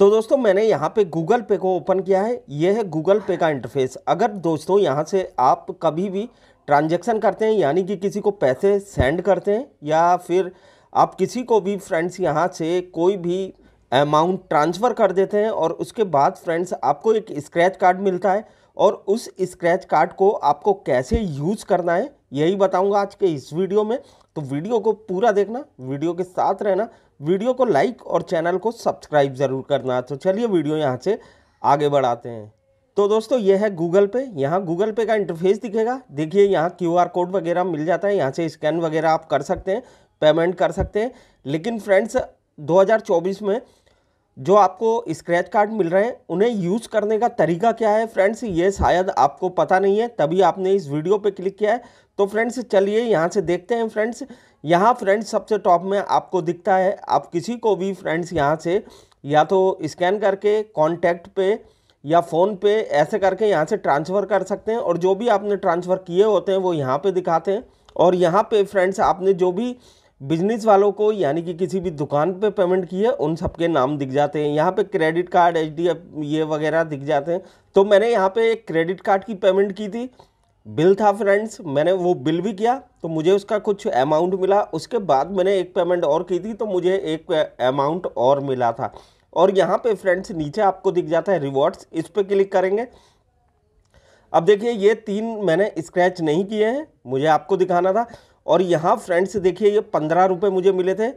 तो दोस्तों मैंने यहाँ पे गूगल पे को ओपन किया है ये है गूगल पे का इंटरफेस अगर दोस्तों यहाँ से आप कभी भी ट्रांजेक्शन करते हैं यानी कि किसी को पैसे सेंड करते हैं या फिर आप किसी को भी फ्रेंड्स यहाँ से कोई भी अमाउंट ट्रांसफ़र कर देते हैं और उसके बाद फ्रेंड्स आपको एक स्क्रैच कार्ड मिलता है और उस स्क्रैच कार्ड को आपको कैसे यूज़ करना है यही बताऊँगा आज के इस वीडियो में तो वीडियो को पूरा देखना वीडियो के साथ रहना वीडियो को लाइक और चैनल को सब्सक्राइब ज़रूर करना तो चलिए वीडियो यहाँ से आगे बढ़ाते हैं तो दोस्तों ये है गूगल पे यहाँ गूगल पे का इंटरफेस दिखेगा देखिए यहाँ क्यू आर कोड वगैरह मिल जाता है यहाँ से स्कैन वगैरह आप कर सकते हैं पेमेंट कर सकते हैं लेकिन फ्रेंड्स 2024 में जो आपको स्क्रैच कार्ड मिल रहे हैं उन्हें यूज़ करने का तरीका क्या है फ्रेंड्स ये शायद आपको पता नहीं है तभी आपने इस वीडियो पे क्लिक किया है तो फ्रेंड्स चलिए यहाँ से देखते हैं फ्रेंड्स यहाँ फ्रेंड्स सबसे टॉप में आपको दिखता है आप किसी को भी फ्रेंड्स यहाँ से या तो स्कैन करके कॉन्टैक्ट पे या फ़ोन पे ऐसे करके यहाँ से ट्रांसफ़र कर सकते हैं और जो भी आपने ट्रांसफ़र किए होते हैं वो यहाँ पे दिखाते हैं और यहाँ पे फ्रेंड्स आपने जो भी बिजनेस वालों को यानी कि किसी भी दुकान पे पेमेंट की है उन सबके नाम दिख जाते हैं यहाँ पे क्रेडिट कार्ड एच ये वगैरह दिख जाते हैं तो मैंने यहाँ पे एक क्रेडिट कार्ड की पेमेंट की थी बिल था फ्रेंड्स मैंने वो बिल भी किया तो मुझे उसका कुछ अमाउंट मिला उसके बाद मैंने एक पेमेंट और की थी तो मुझे एक अमाउंट और मिला था और यहाँ पर फ्रेंड्स नीचे आपको दिख जाता है रिवॉर्ड्स इस पर क्लिक करेंगे अब देखिए ये तीन मैंने स्क्रैच नहीं किए हैं मुझे आपको दिखाना था और यहाँ फ्रेंड्स देखिए ये पंद्रह रुपये मुझे मिले थे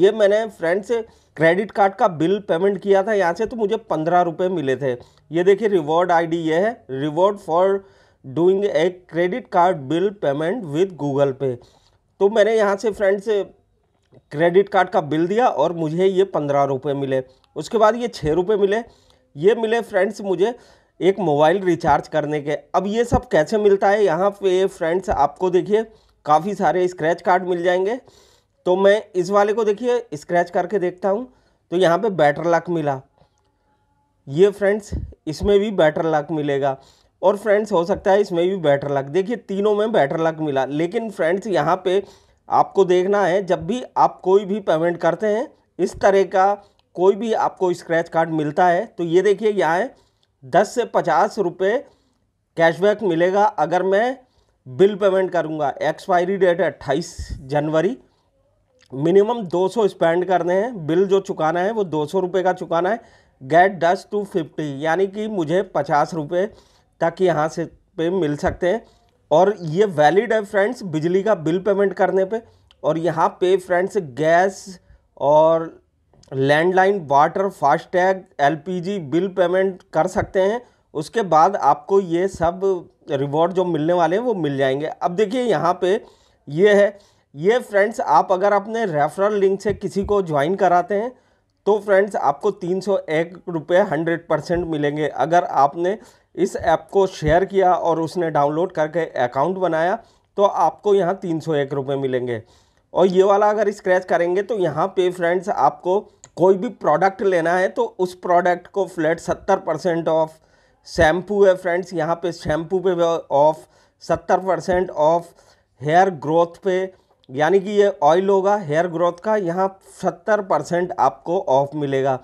ये मैंने फ्रेंड्स क्रेडिट कार्ड का बिल पेमेंट किया था यहाँ से तो मुझे पंद्रह रुपये मिले थे ये देखिए रिवॉर्ड आईडी ये है reward for doing a credit card bill payment with Google Pay तो मैंने यहाँ से फ्रेंड्स क्रेडिट कार्ड का बिल दिया और मुझे ये पंद्रह रुपये मिले उसके बाद ये छः रुपये मिले ये मिले फ्रेंड्स मुझे एक मोबाइल रिचार्ज करने के अब ये सब कैसे मिलता है यहाँ पे फ्रेंड्स आपको देखिए काफ़ी सारे स्क्रैच कार्ड मिल जाएंगे तो मैं इस वाले को देखिए स्क्रैच करके देखता हूँ तो यहाँ पे बैटर लक मिला ये फ्रेंड्स इसमें भी बैटर लक मिलेगा और फ्रेंड्स हो सकता है इसमें भी बैटर लक देखिए तीनों में बैटर लक मिला लेकिन फ्रेंड्स यहाँ पे आपको देखना है जब भी आप कोई भी पेमेंट करते हैं इस तरह का कोई भी आपको स्क्रैच कार्ड मिलता है तो ये देखिए यहाँ दस से पचास रुपये कैशबैक मिलेगा अगर मैं बिल पेमेंट करूँगा एक्सपायरी डेट है अट्ठाईस जनवरी मिनिमम 200 स्पेंड करने हैं बिल जो चुकाना है वो दो सौ रुपये का चुकाना है गेट डस टू फिफ्टी यानी कि मुझे पचास रुपये तक यहाँ से पे मिल सकते हैं और ये वैलिड है फ्रेंड्स बिजली का बिल पेमेंट करने पे और यहाँ पे फ्रेंड्स गैस और लैंडलाइन वाटर फास्टैग जी बिल पेमेंट कर सकते हैं उसके बाद आपको ये सब रिवॉर्ड जो मिलने वाले हैं वो मिल जाएंगे अब देखिए यहाँ पे ये है ये फ्रेंड्स आप अगर अपने रेफरल लिंक से किसी को ज्वाइन कराते हैं तो फ्रेंड्स आपको तीन सौ एक रुपये हंड्रेड परसेंट मिलेंगे अगर आपने इस ऐप को शेयर किया और उसने डाउनलोड करके अकाउंट बनाया तो आपको यहाँ तीन सौ एक रुपये मिलेंगे और ये वाला अगर स्क्रैच करेंगे तो यहाँ पे फ्रेंड्स आपको कोई भी प्रोडक्ट लेना है तो उस प्रोडक्ट को फ्लैट सत्तर परसेंट ऑफ़ शैम्पू है फ्रेंड्स यहाँ पे शैम्पू पे ऑफ सत्तर परसेंट ऑफ हेयर ग्रोथ पे यानी कि ये ऑयल होगा हेयर ग्रोथ का यहाँ सत्तर परसेंट आपको ऑफ मिलेगा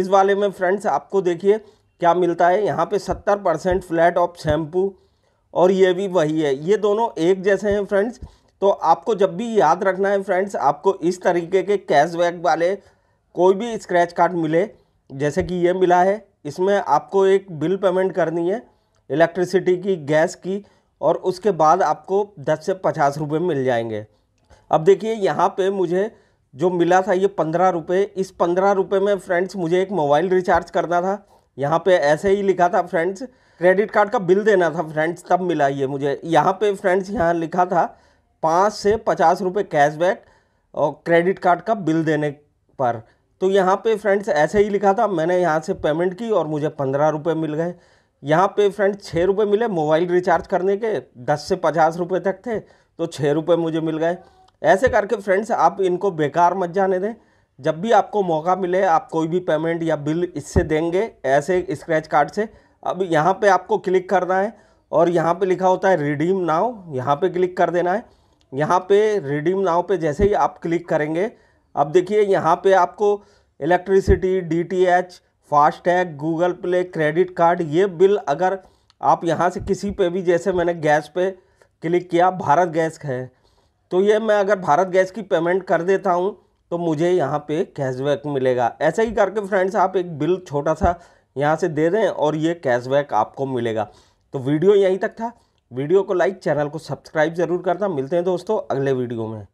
इस वाले में फ्रेंड्स आपको देखिए क्या मिलता है यहाँ पे सत्तर परसेंट फ्लैट ऑफ शैम्पू और ये भी वही है ये दोनों एक जैसे हैं फ्रेंड्स तो आपको जब भी याद रखना है फ्रेंड्स आपको इस तरीके के कैशबैक वाले कोई भी स्क्रैच कार्ड मिले जैसे कि ये मिला है इसमें आपको एक बिल पेमेंट करनी है इलेक्ट्रिसिटी की गैस की और उसके बाद आपको दस से पचास रुपये मिल जाएंगे अब देखिए यहाँ पे मुझे जो मिला था ये पंद्रह रुपये इस पंद्रह रुपये में फ्रेंड्स मुझे एक मोबाइल रिचार्ज करना था यहाँ पे ऐसे ही लिखा था फ्रेंड्स क्रेडिट कार्ड का बिल देना था फ्रेंड्स तब मिला ये मुझे यहाँ पे फ्रेंड्स यहाँ लिखा था पाँच से पचास रुपये कैशबैक और क्रेडिट कार्ड का बिल देने पर तो यहाँ पे फ्रेंड्स ऐसे ही लिखा था मैंने यहाँ से पेमेंट की और मुझे पंद्रह रुपये मिल गए यहाँ पे फ्रेंड्स छः रुपये मिले मोबाइल रिचार्ज करने के दस से पचास रुपये तक थे तो छः रुपये मुझे मिल गए ऐसे करके फ्रेंड्स आप इनको बेकार मत जाने दें जब भी आपको मौका मिले आप कोई भी पेमेंट या बिल इससे देंगे ऐसे स्क्रैच कार्ड से अब यहाँ पर आपको क्लिक करना है और यहाँ पर लिखा होता है रिडीम नाव यहाँ पर क्लिक कर देना है यहाँ पे रिडीम नाव पे जैसे ही आप क्लिक करेंगे अब देखिए यहाँ पे आपको electricity DTH FASTag Google Play credit card ये बिल अगर आप यहाँ से किसी पे भी जैसे मैंने गैस पे क्लिक किया भारत गैस है तो ये मैं अगर भारत गैस की पेमेंट कर देता हूँ तो मुझे यहाँ पे कैशबैक मिलेगा ऐसे ही करके फ्रेंड्स आप एक बिल छोटा सा यहाँ से दे दें और ये कैशबैक आपको मिलेगा तो वीडियो यहीं तक था वीडियो को लाइक चैनल को सब्सक्राइब ज़रूर करना मिलते हैं दोस्तों अगले वीडियो में